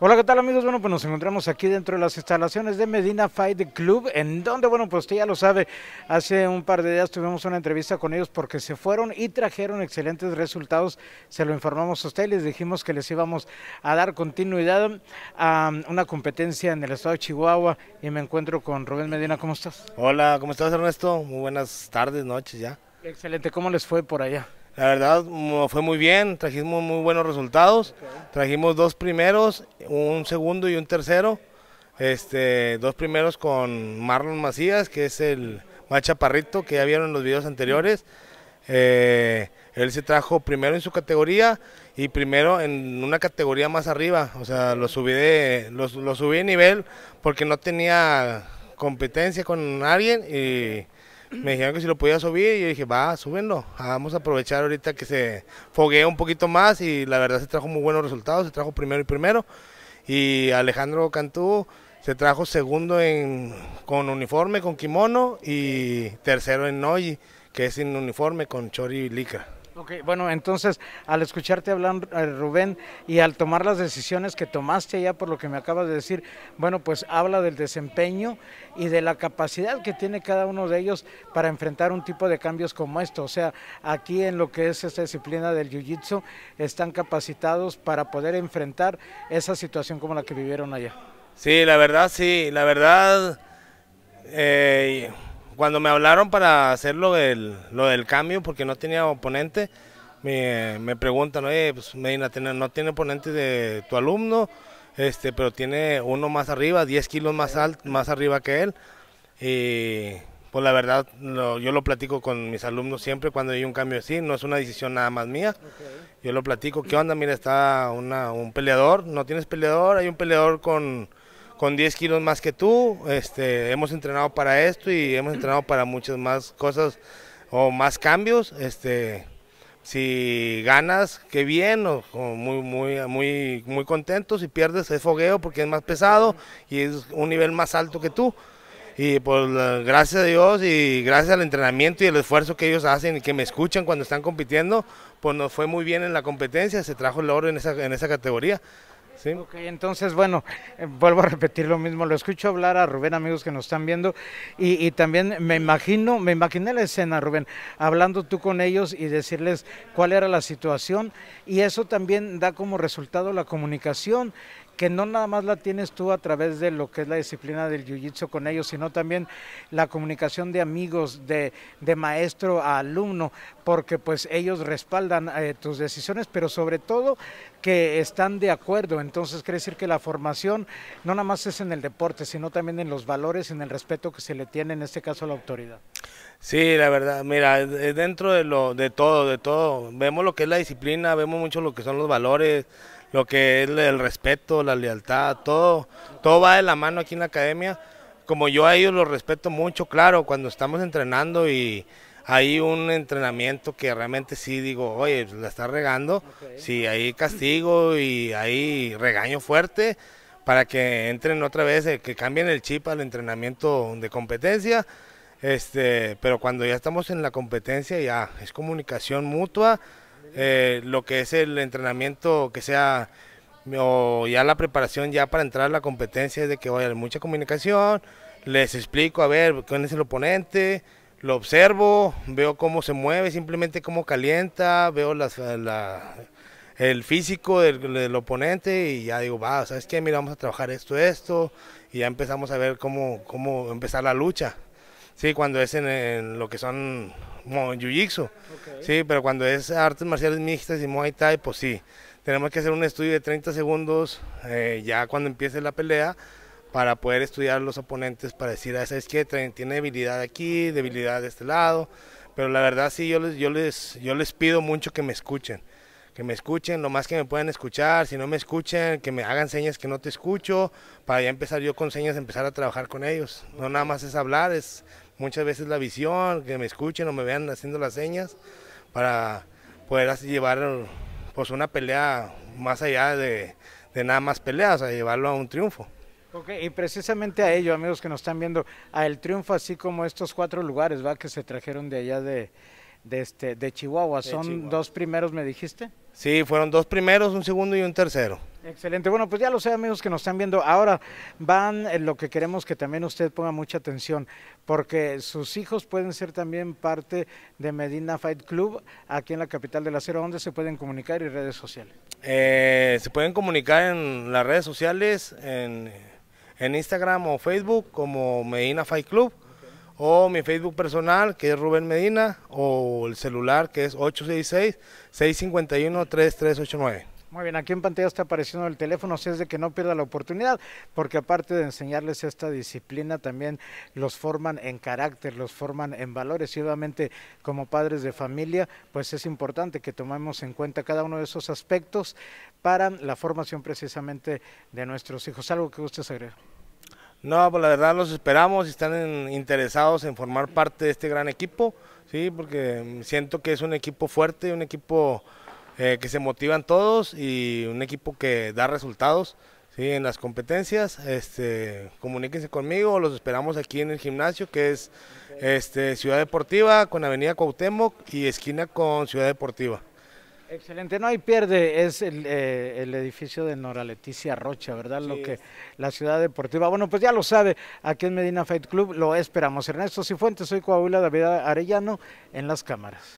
Hola, ¿qué tal amigos? Bueno, pues nos encontramos aquí dentro de las instalaciones de Medina Fight Club, en donde, bueno, pues usted ya lo sabe, hace un par de días tuvimos una entrevista con ellos porque se fueron y trajeron excelentes resultados, se lo informamos a usted, les dijimos que les íbamos a dar continuidad a una competencia en el estado de Chihuahua y me encuentro con Rubén Medina, ¿cómo estás? Hola, ¿cómo estás Ernesto? Muy buenas tardes, noches ya. Excelente, ¿cómo les fue por allá? La verdad fue muy bien, trajimos muy buenos resultados. Trajimos dos primeros, un segundo y un tercero. Este, dos primeros con Marlon Macías, que es el más que ya vieron en los videos anteriores. Eh, él se trajo primero en su categoría y primero en una categoría más arriba. O sea, lo subí de, lo, subí de nivel porque no tenía competencia con alguien y me dijeron que si lo podía subir y yo dije, va, súbenlo, vamos a aprovechar ahorita que se foguea un poquito más y la verdad se trajo muy buenos resultados, se trajo primero y primero y Alejandro Cantú se trajo segundo en, con uniforme, con kimono y tercero en Noji, que es sin uniforme, con chori y licra bueno, entonces al escucharte hablar, eh, Rubén, y al tomar las decisiones que tomaste allá por lo que me acabas de decir, bueno, pues habla del desempeño y de la capacidad que tiene cada uno de ellos para enfrentar un tipo de cambios como esto. O sea, aquí en lo que es esta disciplina del Jiu-Jitsu, están capacitados para poder enfrentar esa situación como la que vivieron allá. Sí, la verdad, sí, la verdad... Eh cuando me hablaron para hacer lo del, cambio, porque no tenía oponente, me, me preguntan, oye, pues Medina, no tiene oponente de tu alumno, este, pero tiene uno más arriba, 10 kilos más, más arriba que él. Y pues la verdad, yo lo platico con mis alumnos siempre cuando hay un cambio así, no es una decisión nada más mía. Yo lo platico, ¿qué onda? Mira, está un peleador, no tienes peleador, hay un peleador con con 10 kilos más que tú, este, hemos entrenado para esto y hemos entrenado para muchas más cosas o más cambios, este, si ganas, qué bien, o, muy, muy, muy, muy contento, si pierdes es fogueo porque es más pesado y es un nivel más alto que tú. Y pues gracias a Dios y gracias al entrenamiento y el esfuerzo que ellos hacen y que me escuchan cuando están compitiendo, pues nos fue muy bien en la competencia, se trajo el oro en esa, en esa categoría entonces, bueno, eh, vuelvo a repetir lo mismo, lo escucho hablar a Rubén, amigos que nos están viendo, y, y, también me imagino, me imaginé la escena, Rubén, hablando tú con ellos y decirles cuál era la situación, y eso también da como resultado la comunicación que no nada más la tienes tú a través de lo que es la disciplina del jiu-jitsu con ellos, sino también la comunicación de amigos, de, maestro a alumno, porque pues ellos respaldan eh, tus decisiones, pero sobre todo que están de acuerdo. Entonces quiere decir que la formación no nada más es en el deporte, sino también en los valores, en el respeto que se le tiene en este caso a la autoridad. Sí, la verdad, mira, dentro de lo de todo, de todo, vemos lo que es la disciplina, vemos mucho lo que son los valores, lo que es el respeto, la lealtad, todo, todo va de la mano aquí en la academia. Como yo a ellos los respeto mucho, claro, cuando estamos entrenando y hay un entrenamiento que realmente sí digo, oye, la está regando, sí, ahí castigo y ahí regaño fuerte para que entren otra vez, eh, que cambien el chip al entrenamiento de competencia. Este, pero cuando ya estamos en la competencia ya es comunicación mutua eh, lo que es el entrenamiento que sea o ya la preparación ya para entrar a la competencia es de que vaya mucha comunicación, les explico a ver quién es el oponente, lo observo, veo cómo se mueve, simplemente cómo calienta, veo el físico del, oponente y ya digo, va, ¿sabes qué? Mira, vamos a trabajar esto, esto, y ya empezamos a ver cómo, cómo empezar la lucha. Sí, cuando es en, lo que son jiu-jitsu. Sí, pero cuando es artes marciales mixtas y muay thai, pues sí. Tenemos que hacer un estudio de 30 segundos eh, ya cuando empiece la pelea para poder estudiar los oponentes para decir, ah, es que tiene debilidad aquí, debilidad de este lado. Pero la verdad sí, yo les, yo les, yo les pido mucho que me escuchen que me escuchen, lo más que me puedan escuchar, si no me escuchen, que me hagan señas que no te escucho, para ya empezar yo con señas, empezar a trabajar con ellos. No nada más es hablar, es muchas veces la visión, que me escuchen o me vean haciendo las señas para poder llevar pues una pelea más allá de, nada más peleas, a llevarlo a un triunfo. Ok, y precisamente a ello, amigos que nos están viendo, a el triunfo, así como estos cuatro lugares, ¿va? Que se trajeron de allá de, de, este, de Chihuahua. ¿Son dos primeros, me dijiste? Sí, fueron dos primeros, un segundo y un tercero. Excelente. Bueno, pues ya lo sé, amigos que nos están viendo. Ahora van eh, lo que queremos que también usted ponga mucha atención, porque sus hijos pueden ser también parte de Medina Fight Club aquí en la capital del acero. ¿Dónde se pueden comunicar y redes sociales? Eh, se pueden comunicar en las redes sociales, en, en Instagram o Facebook como Medina Fight Club o mi Facebook personal, que es Rubén Medina, o el celular, que es 866-651-3389. Muy bien, aquí en pantalla está apareciendo el teléfono, así es de que no pierda la oportunidad, porque aparte de enseñarles esta disciplina, también los forman en carácter, los forman en valores y obviamente como padres de familia, pues es importante que tomemos en cuenta cada uno de esos aspectos para la formación precisamente de nuestros hijos. ¿Algo que usted agregar? No, pues la verdad los esperamos están interesados en formar parte de este gran equipo, sí, porque siento que es un equipo fuerte, un equipo eh, que se motivan todos y un equipo que da resultados en las competencias. Este, comuníquense conmigo, los esperamos aquí en el gimnasio que es este, Ciudad Deportiva con Avenida Cuauhtémoc y esquina con Ciudad Deportiva. Excelente, no hay pierde, es el, eh, edificio de Nora Leticia Rocha, ¿verdad? lo que la ciudad deportiva. Bueno, pues ya lo sabe, aquí en Medina Fight Club lo esperamos. Ernesto Cifuentes, soy Coahuila David Arellano en las cámaras.